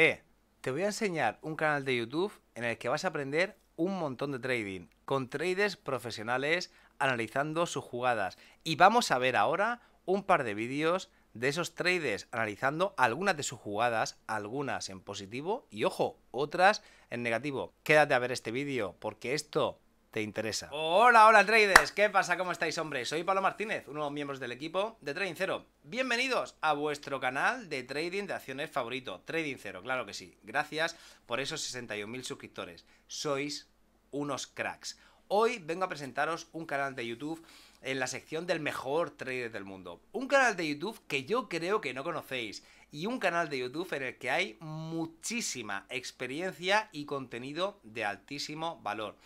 Eh, te voy a enseñar un canal de YouTube en el que vas a aprender un montón de trading, con traders profesionales analizando sus jugadas. Y vamos a ver ahora un par de vídeos de esos traders analizando algunas de sus jugadas, algunas en positivo y ojo, otras en negativo. Quédate a ver este vídeo porque esto te interesa. Hola, hola traders, ¿qué pasa? ¿Cómo estáis, hombre? Soy Pablo Martínez, uno de los miembros del equipo de Trading Zero. Bienvenidos a vuestro canal de trading de acciones favorito, Trading Zero, claro que sí. Gracias por esos 61.000 suscriptores. Sois unos cracks. Hoy vengo a presentaros un canal de YouTube en la sección del mejor trader del mundo. Un canal de YouTube que yo creo que no conocéis y un canal de YouTube en el que hay muchísima experiencia y contenido de altísimo valor.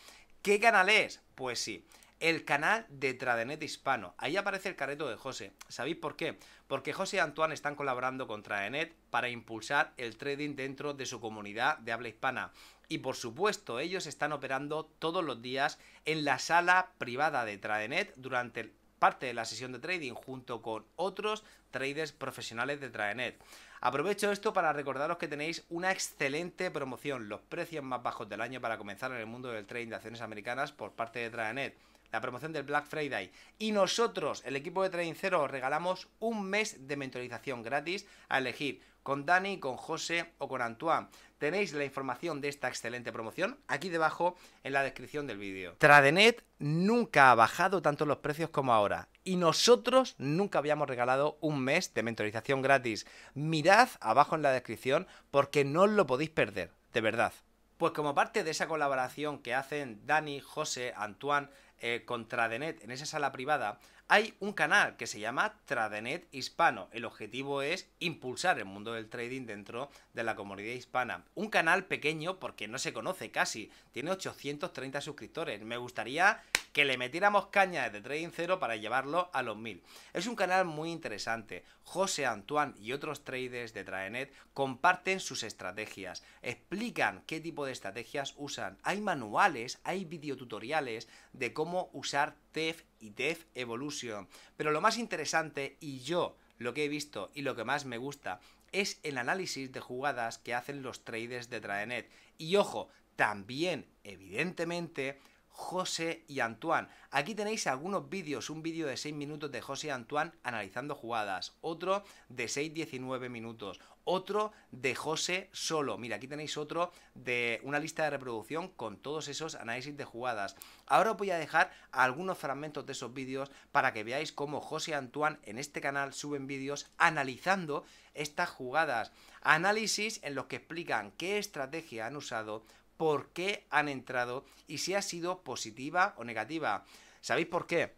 ¿Qué canal es? Pues sí, el canal de Tradenet Hispano. Ahí aparece el careto de José. ¿Sabéis por qué? Porque José y Antoine están colaborando con Tradenet para impulsar el trading dentro de su comunidad de habla hispana. Y por supuesto, ellos están operando todos los días en la sala privada de Tradenet durante el parte de la sesión de trading junto con otros traders profesionales de Traenet. Aprovecho esto para recordaros que tenéis una excelente promoción, los precios más bajos del año para comenzar en el mundo del trading de acciones americanas por parte de Traenet la promoción del Black Friday. Y nosotros, el equipo de Trading Cero, os regalamos un mes de mentorización gratis a elegir con Dani, con José o con Antoine. Tenéis la información de esta excelente promoción aquí debajo en la descripción del vídeo. Tradenet nunca ha bajado tanto los precios como ahora y nosotros nunca habíamos regalado un mes de mentorización gratis. Mirad abajo en la descripción porque no os lo podéis perder, de verdad. Pues como parte de esa colaboración que hacen Dani, José, Antoine eh, con Tradenet en esa sala privada, hay un canal que se llama Tradenet Hispano. El objetivo es impulsar el mundo del trading dentro de la comunidad hispana. Un canal pequeño porque no se conoce casi. Tiene 830 suscriptores. Me gustaría que le metiéramos caña de Trading Zero para llevarlo a los 1000. Es un canal muy interesante. José Antoine y otros traders de Traenet comparten sus estrategias, explican qué tipo de estrategias usan. Hay manuales, hay videotutoriales de cómo usar TEF y TEF Evolution. Pero lo más interesante, y yo lo que he visto y lo que más me gusta, es el análisis de jugadas que hacen los traders de Traenet. Y ojo, también, evidentemente, José y Antoine. Aquí tenéis algunos vídeos, un vídeo de 6 minutos de José y Antoine analizando jugadas, otro de 6-19 minutos, otro de José solo. Mira, aquí tenéis otro de una lista de reproducción con todos esos análisis de jugadas. Ahora os voy a dejar algunos fragmentos de esos vídeos para que veáis cómo José y Antoine en este canal suben vídeos analizando estas jugadas. Análisis en los que explican qué estrategia han usado por qué han entrado y si ha sido positiva o negativa. ¿Sabéis por qué?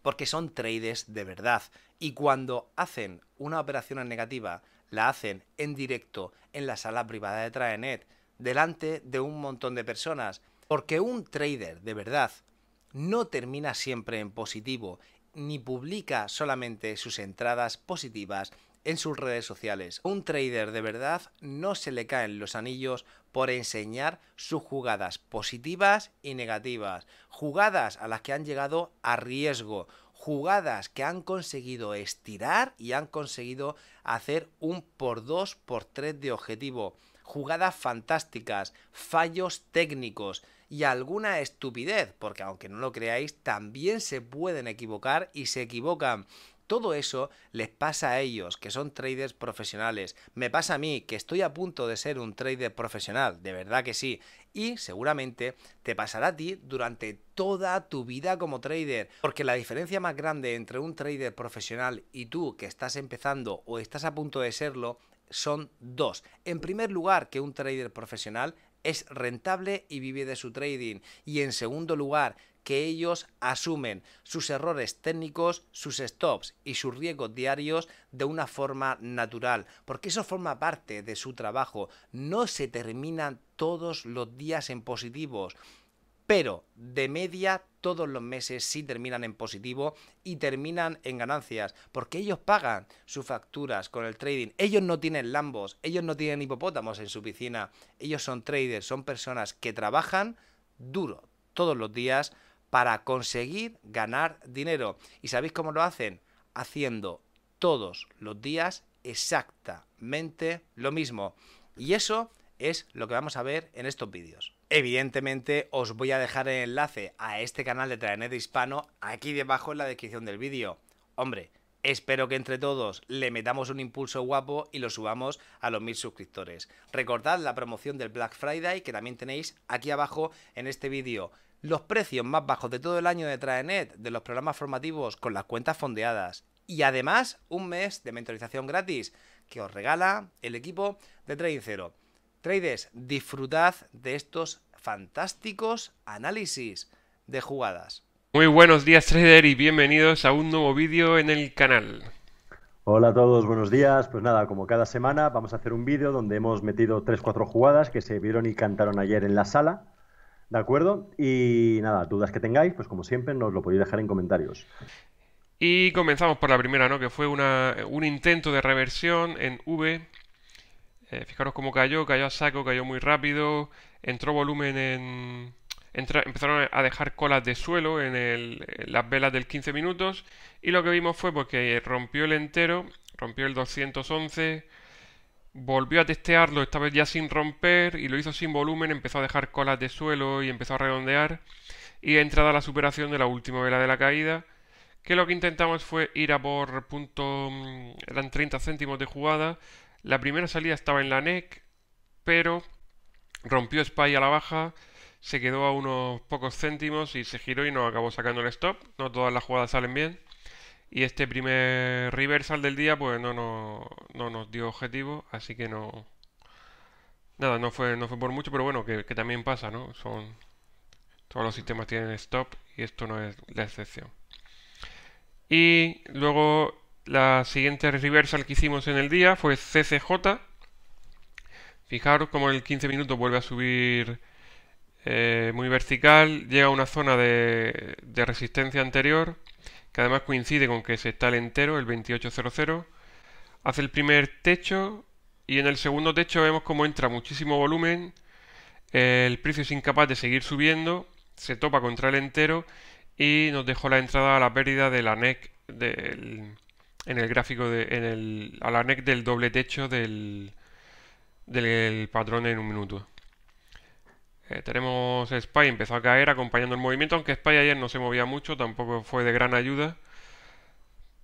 Porque son traders de verdad. Y cuando hacen una operación en negativa, la hacen en directo en la sala privada de Traenet, delante de un montón de personas. Porque un trader de verdad no termina siempre en positivo, ni publica solamente sus entradas positivas en sus redes sociales. Un trader de verdad no se le caen los anillos por enseñar sus jugadas positivas y negativas, jugadas a las que han llegado a riesgo, jugadas que han conseguido estirar y han conseguido hacer un por dos por tres de objetivo, jugadas fantásticas, fallos técnicos y alguna estupidez, porque aunque no lo creáis, también se pueden equivocar y se equivocan. Todo eso les pasa a ellos, que son traders profesionales. Me pasa a mí, que estoy a punto de ser un trader profesional, de verdad que sí. Y seguramente te pasará a ti durante toda tu vida como trader. Porque la diferencia más grande entre un trader profesional y tú que estás empezando o estás a punto de serlo son dos. En primer lugar, que un trader profesional es rentable y vive de su trading. Y en segundo lugar, que ellos asumen sus errores técnicos, sus stops y sus riesgos diarios de una forma natural, porque eso forma parte de su trabajo. No se terminan todos los días en positivos, pero de media todos los meses sí terminan en positivo y terminan en ganancias, porque ellos pagan sus facturas con el trading. Ellos no tienen lambos, ellos no tienen hipopótamos en su piscina, ellos son traders, son personas que trabajan duro todos los días para conseguir ganar dinero. ¿Y sabéis cómo lo hacen? Haciendo todos los días exactamente lo mismo. Y eso es lo que vamos a ver en estos vídeos. Evidentemente os voy a dejar el enlace a este canal de Traenet Hispano aquí debajo en la descripción del vídeo. Hombre, Espero que entre todos le metamos un impulso guapo y lo subamos a los mil suscriptores. Recordad la promoción del Black Friday que también tenéis aquí abajo en este vídeo los precios más bajos de todo el año de TradeNet, de los programas formativos con las cuentas fondeadas y además un mes de mentorización gratis que os regala el equipo de Trading Zero. Traders, disfrutad de estos fantásticos análisis de jugadas. Muy buenos días trader y bienvenidos a un nuevo vídeo en el canal. Hola a todos, buenos días. Pues nada, como cada semana vamos a hacer un vídeo donde hemos metido 3-4 jugadas que se vieron y cantaron ayer en la sala ¿De acuerdo? Y nada, dudas que tengáis, pues como siempre nos lo podéis dejar en comentarios. Y comenzamos por la primera, ¿no? Que fue un intento de reversión en V. Eh, fijaros cómo cayó, cayó a saco, cayó muy rápido, entró volumen en... empezaron a dejar colas de suelo en, las velas del 15 minutos y lo que vimos fue porque pues, rompió el entero, rompió el 211, Volvió a testearlo, esta vez ya sin romper, y lo hizo sin volumen, empezó a dejar colas de suelo y empezó a redondear, y entrada la superación de la última vela de la caída, que lo que intentamos fue ir a por punto, mm, eran 30 céntimos de jugada, la primera salida estaba en la NEC, pero rompió Spy a la baja, se quedó a unos pocos céntimos y se giró y no acabó sacando el stop, no todas las jugadas salen bien, y este primer reversal del día pues no, nos dio objetivo, así que no... Nada, no fue, no fue por mucho, pero bueno, que, que también pasa, ¿no? Son... Todos los sistemas tienen stop y esto no es la excepción. Y luego la siguiente reversal que hicimos en el día fue CCJ. Fijaros como el 15 minutos vuelve a subir eh, muy vertical, llega a una zona de, resistencia anterior, que además coincide con que se está el entero, el 2800, hace el primer techo y en el segundo techo vemos como entra muchísimo volumen, el precio es incapaz de seguir subiendo, se topa contra el entero y nos dejó la entrada a la pérdida de la NEC del, en el gráfico de, en el, a la NEC del doble techo del, del patrón en un minuto. Eh, tenemos Spy, empezó a caer acompañando el movimiento, aunque Spy ayer no se movía mucho, tampoco fue de gran ayuda.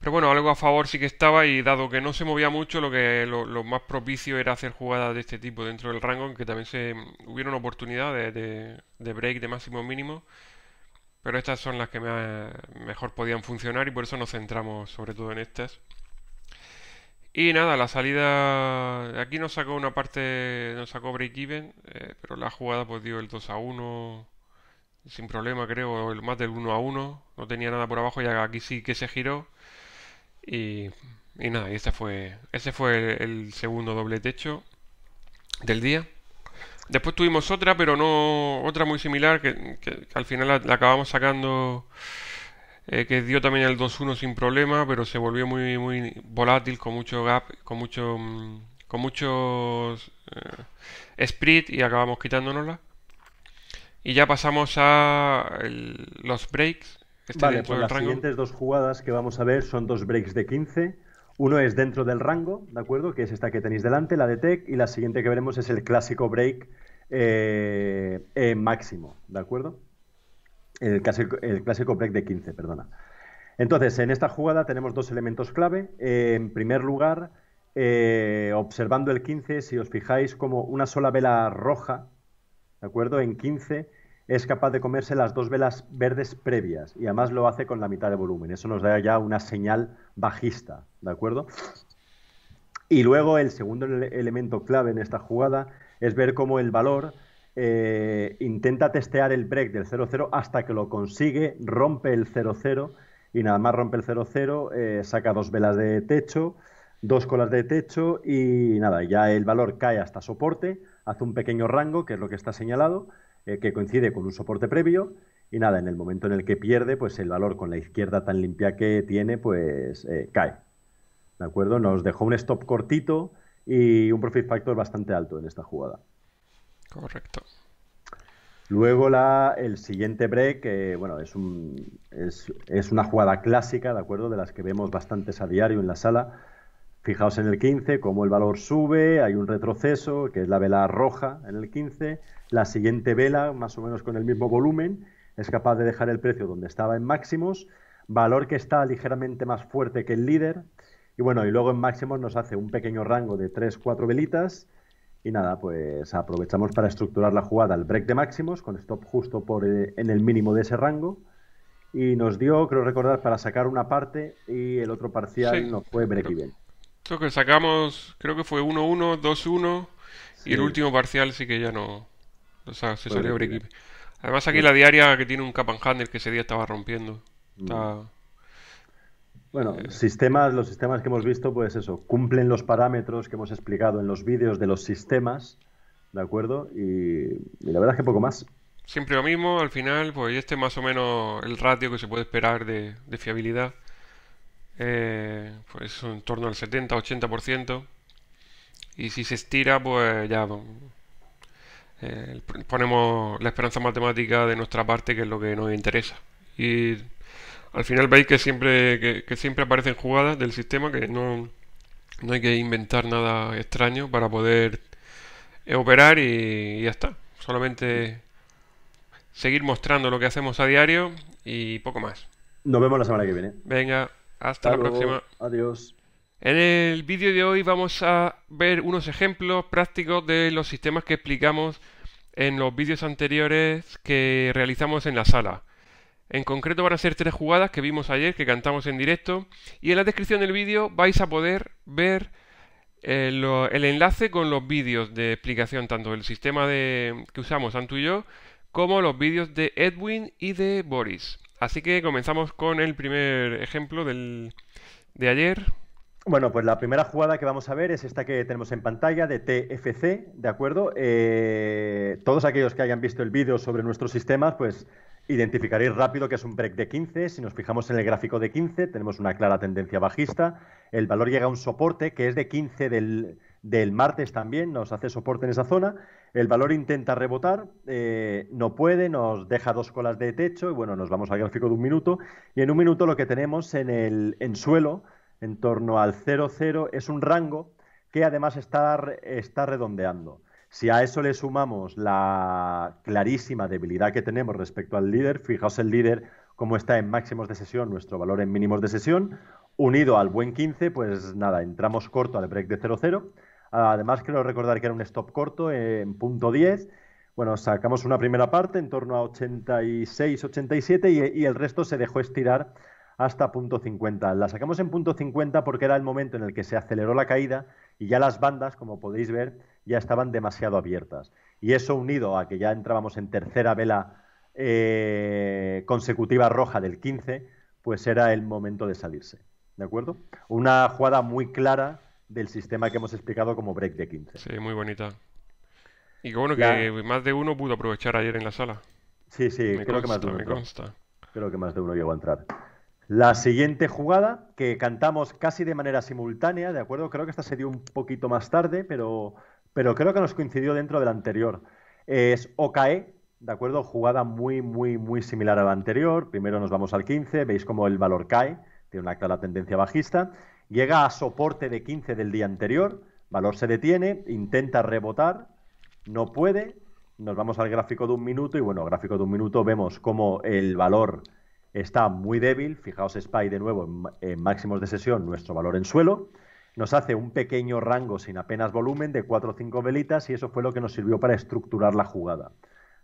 Pero bueno, algo a favor sí que estaba y dado que no se movía mucho, lo que lo, más propicio era hacer jugadas de este tipo dentro del rango, en que también se mm, hubieron oportunidades de, de, break de máximo mínimo. Pero estas son las que mejor podían funcionar y por eso nos centramos sobre todo en estas. Y nada, la salida. Aquí nos sacó una parte. Nos sacó break-even. Eh, pero la jugada pues dio el 2 a 1. Sin problema, creo. El más del 1 a 1. No tenía nada por abajo. Y aquí sí que se giró. Y, nada, y este fue. Ese fue el, segundo doble techo del día. Después tuvimos otra, pero no. Otra muy similar. Que, al final la acabamos sacando. Eh, que dio también el 2-1 sin problema, pero se volvió muy, muy volátil, con mucho gap, con mucho, mm, con muchos eh, y acabamos quitándonosla. Y ya pasamos a los breaks. Este vale, pues las siguientes dos jugadas que vamos a ver son dos breaks de 15. Uno es dentro del rango, ¿de acuerdo? Que es esta que tenéis delante, la de Tech, y la siguiente que veremos es el clásico break eh, máximo, ¿de acuerdo? El clásico, el de 15, perdona. Entonces, en esta jugada tenemos dos elementos clave. Eh, en primer lugar, eh, observando el 15, si os fijáis como una sola vela roja, ¿de acuerdo? En 15 es capaz de comerse las dos velas verdes previas y además lo hace con la mitad de volumen. Eso nos da ya una señal bajista, ¿de acuerdo? Y luego el segundo elemento clave en esta jugada es ver cómo el valor eh, intenta testear el break del 0-0 hasta que lo consigue, rompe el 0-0 y nada más rompe el 0-0, eh, saca dos velas de techo, dos colas de techo y nada, ya el valor cae hasta soporte, hace un pequeño rango, que es lo que está señalado, eh, que coincide con un soporte previo. Y nada, en el momento en el que pierde, pues el valor con la izquierda tan limpia que tiene, pues cae. ¿De acuerdo? Nos dejó un stop cortito y un profit factor bastante alto en esta jugada. Correcto. Luego la, el siguiente break, bueno, es, un, es, es, una jugada clásica, ¿de acuerdo? De las que vemos bastantes a diario en la sala. Fijaos en el 15, como el valor sube, hay un retroceso, que es la vela roja en el 15. La siguiente vela, más o menos con el mismo volumen, es capaz de dejar el precio donde estaba en máximos, valor que está ligeramente más fuerte que el líder. Y bueno, y luego en máximos nos hace un pequeño rango de 3-4 velitas y nada, pues aprovechamos para estructurar la jugada al break de máximos con stop justo por, eh, en el mínimo de ese rango. Y nos dio, creo recordar, para sacar una parte y el otro parcial no nos fue break bien Creo que sacamos, creo que fue 1-1, 2-1 y el último parcial sí que ya no. O sea, se salió Además, aquí la diaria que tiene un cap and que ese día estaba rompiendo. Mm. Bueno, eh, sistemas, los sistemas que hemos visto, pues eso, cumplen los parámetros que hemos explicado en los vídeos de los sistemas, ¿de acuerdo? Y, la verdad es que poco más. Siempre lo mismo, al final, pues este es más o menos el ratio que se puede esperar de, fiabilidad. Eh, pues en torno al 70-80%. Y si se estira, pues ya pues, eh, ponemos la esperanza matemática de nuestra parte, que es lo que nos interesa. Y al final veis que siempre, siempre aparecen jugadas del sistema, que no, hay que inventar nada extraño para poder operar y, ya está. Solamente seguir mostrando lo que hacemos a diario y poco más. Nos vemos la semana que viene. Venga, hasta, la próxima. Adiós. En el vídeo de hoy vamos a ver unos ejemplos prácticos de los sistemas que explicamos en los vídeos anteriores que realizamos en la sala. En concreto van a ser tres jugadas que vimos ayer, que cantamos en directo, y en la descripción del vídeo vais a poder ver eh, el enlace con los vídeos de explicación, tanto del sistema que usamos Antu y yo, como los vídeos de Edwin y de Boris. Así que comenzamos con el primer ejemplo del, de ayer. Bueno, pues la primera jugada que vamos a ver es esta que tenemos en pantalla de TFC, ¿de acuerdo? Eh, todos aquellos que hayan visto el vídeo sobre nuestros sistemas, pues identificaréis rápido que es un break de 15. Si nos fijamos en el gráfico de 15, tenemos una clara tendencia bajista. El valor llega a un soporte que es de 15 del, martes también, nos hace soporte en esa zona. El valor intenta rebotar, eh, no puede, nos deja dos colas de techo y bueno, nos vamos al gráfico de un minuto. Y en un minuto lo que tenemos en el en suelo en torno al 0,0 es un rango que además está, está redondeando. Si a eso le sumamos la clarísima debilidad que tenemos respecto al líder, fijaos el líder como está en máximos de sesión, nuestro valor en mínimos de sesión, unido al buen 15, pues nada, entramos corto al break de 0,0. Además, quiero recordar que era un stop corto en punto 10. Bueno, sacamos una primera parte en torno a 86, 87 y, y el resto se dejó estirar hasta punto 50. La sacamos en punto 50 porque era el momento en el que se aceleró la caída y ya las bandas, como podéis ver, ya estaban demasiado abiertas. Y eso unido a que ya entrábamos en tercera vela eh, consecutiva roja del 15, pues era el momento de salirse. ¿De acuerdo? Una jugada muy clara del sistema que hemos explicado como break de 15. Sí, muy bonita. Y bueno, que más de uno pudo aprovechar ayer en la sala. Sí, sí, creo que más de uno. Me consta. Creo que más de uno llegó a entrar. La siguiente jugada, que cantamos casi de manera simultánea, ¿de acuerdo? Creo que esta se dio un poquito más tarde, pero, pero creo que nos coincidió dentro de la anterior. Es OKE, ¿de acuerdo? Jugada muy, muy, muy similar a la anterior. Primero nos vamos al 15, veis cómo el valor cae, tiene una clara tendencia bajista. Llega a soporte de 15 del día anterior, valor se detiene, intenta rebotar, no puede. Nos vamos al gráfico de un minuto y bueno, gráfico de un minuto vemos cómo el valor está muy débil. Fijaos, SPY de nuevo en, máximos de sesión, nuestro valor en suelo. Nos hace un pequeño rango sin apenas volumen de 4 o 5 velitas y eso fue lo que nos sirvió para estructurar la jugada.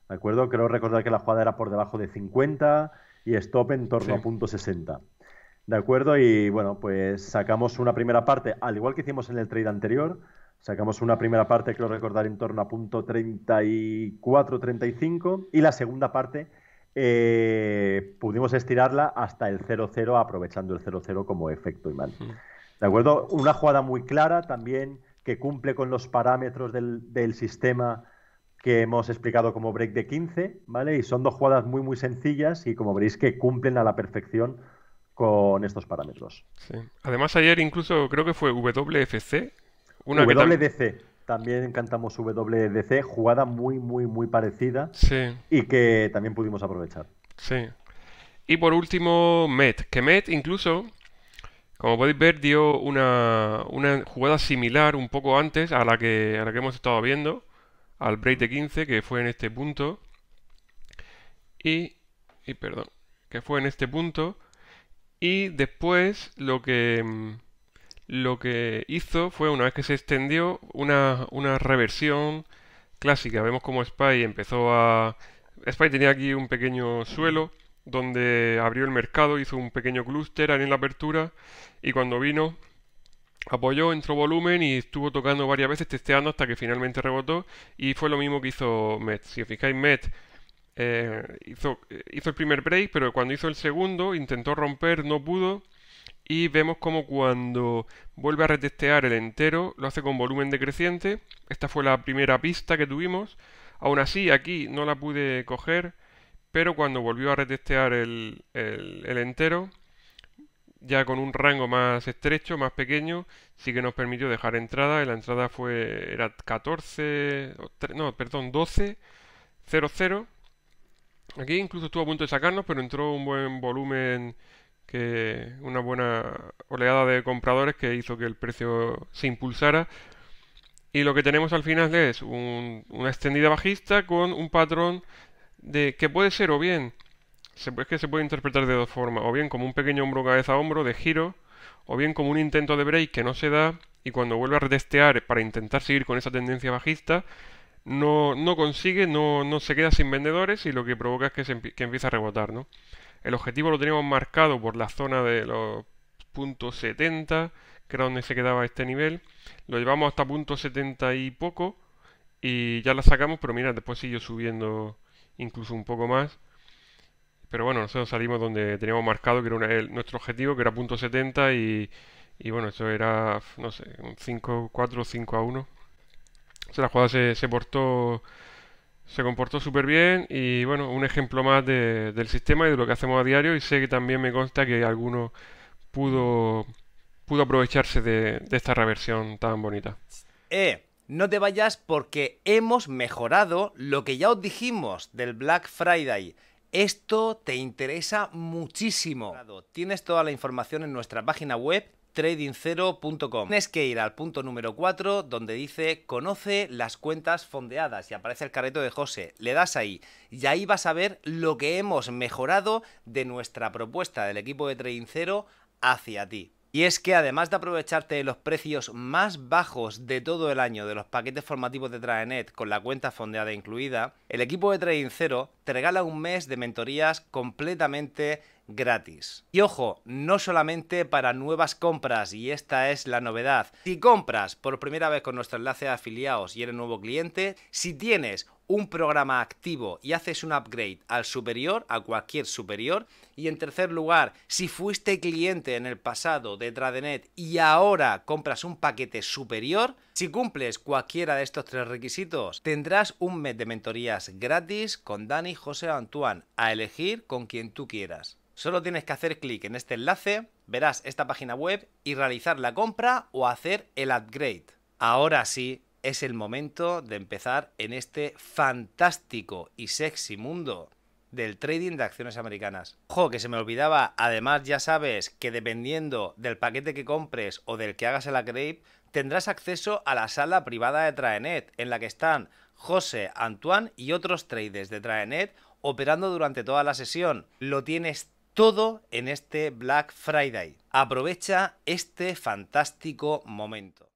¿De acuerdo? Creo recordar que la jugada era por debajo de 50 y stop en torno a punto 60. ¿De acuerdo? Y bueno, pues sacamos una primera parte, al igual que hicimos en el trade anterior, sacamos una primera parte, creo recordar, en torno a punto 34, 35 y la segunda parte eh, pudimos estirarla hasta el 0-0, aprovechando el 0-0 como efecto imán. ¿De acuerdo? Una jugada muy clara también que cumple con los parámetros del, sistema que hemos explicado como break de 15, ¿vale? Y son dos jugadas muy, muy sencillas y como veréis que cumplen a la perfección con estos parámetros. Además ayer incluso creo que fue WFC. Una WDC. También encantamos WDC, jugada muy, muy, muy parecida. Sí. Y que también pudimos aprovechar. Sí. Y por último, Met. Que Met incluso, como podéis ver, dio una, una jugada similar un poco antes a la que, a la que hemos estado viendo. Al break de 15, que fue en este punto. Y, y perdón, que fue en este punto. Y después lo que mm, lo que hizo fue, una vez que se extendió, una, reversión clásica. Vemos como Spy empezó a... Spy tenía aquí un pequeño suelo donde abrió el mercado, hizo un pequeño clúster en la apertura y cuando vino apoyó, entró volumen y estuvo tocando varias veces, testeando hasta que finalmente rebotó y fue lo mismo que hizo Met. Si os fijáis, Met eh, hizo, eh, hizo el primer break, pero cuando hizo el segundo intentó romper, no pudo y vemos como cuando vuelve a retestear el entero lo hace con volumen decreciente. Esta fue la primera pista que tuvimos. Aún así, aquí no la pude coger, pero cuando volvió a retestear el, entero, ya con un rango más estrecho, más pequeño, sí que nos permitió dejar entrada. la entrada fue, era 14, no, perdón, 12, 00. Aquí incluso estuvo a punto de sacarnos, pero entró un buen volumen que una buena oleada de compradores que hizo que el precio se impulsara. Y lo que tenemos al final es una extendida bajista con un patrón de que puede ser o bien, es que se puede interpretar de dos formas, o bien como un pequeño hombro cabeza hombro de giro, o bien como un intento de break que no se da y cuando vuelve a retestear para intentar seguir con esa tendencia bajista, no, no consigue, no, no, se queda sin vendedores y lo que provoca es que, empiece que empieza a rebotar, ¿no? El objetivo lo teníamos marcado por la zona de los puntos 70, que era donde se quedaba este nivel. Lo llevamos hasta punto 70 y poco. Y ya la sacamos, pero mira, después siguió subiendo incluso un poco más. Pero bueno, nosotros salimos donde teníamos marcado que era nuestro objetivo, que era punto 70 y, bueno, eso era, no sé, un 5-4, 5 a 1. O sea, la jugada se portó se comportó súper bien y bueno, un ejemplo más del sistema y de lo que hacemos a diario y sé que también me consta que alguno pudo, pudo aprovecharse de, de esta reversión tan bonita. Eh, no te vayas porque hemos mejorado lo que ya os dijimos del Black Friday. Esto te interesa muchísimo. Tienes toda la información en nuestra página web tradingcero.com. Tienes que ir al punto número 4 donde dice conoce las cuentas fondeadas y aparece el carrito de José. Le das ahí y ahí vas a ver lo que hemos mejorado de nuestra propuesta del equipo de Trading hacia ti. Y es que además de aprovecharte de los precios más bajos de todo el año de los paquetes formativos de TradeNet con la cuenta fondeada incluida, el equipo de Trading te regala un mes de mentorías completamente gratis. Y ojo, no solamente para nuevas compras, y esta es la novedad. Si compras por primera vez con nuestro enlace de afiliados y eres nuevo cliente, si tienes un programa activo y haces un upgrade al superior, a cualquier superior. Y en tercer lugar, si fuiste cliente en el pasado de Tradenet y ahora compras un paquete superior, si cumples cualquiera de estos tres requisitos, tendrás un mes de mentorías gratis con Dani, José Antoine a elegir con quien tú quieras. Solo tienes que hacer clic en este enlace, verás esta página web y realizar la compra o hacer el upgrade. Ahora sí, es el momento de empezar en este fantástico y sexy mundo del trading de acciones americanas. Ojo, que se me olvidaba, además ya sabes que dependiendo del paquete que compres o del que hagas el upgrade, tendrás acceso a la sala privada de Traenet, en la que están José, Antoine y otros traders de Traenet operando durante toda la sesión. Lo tienes todo en este Black Friday. Aprovecha este fantástico momento.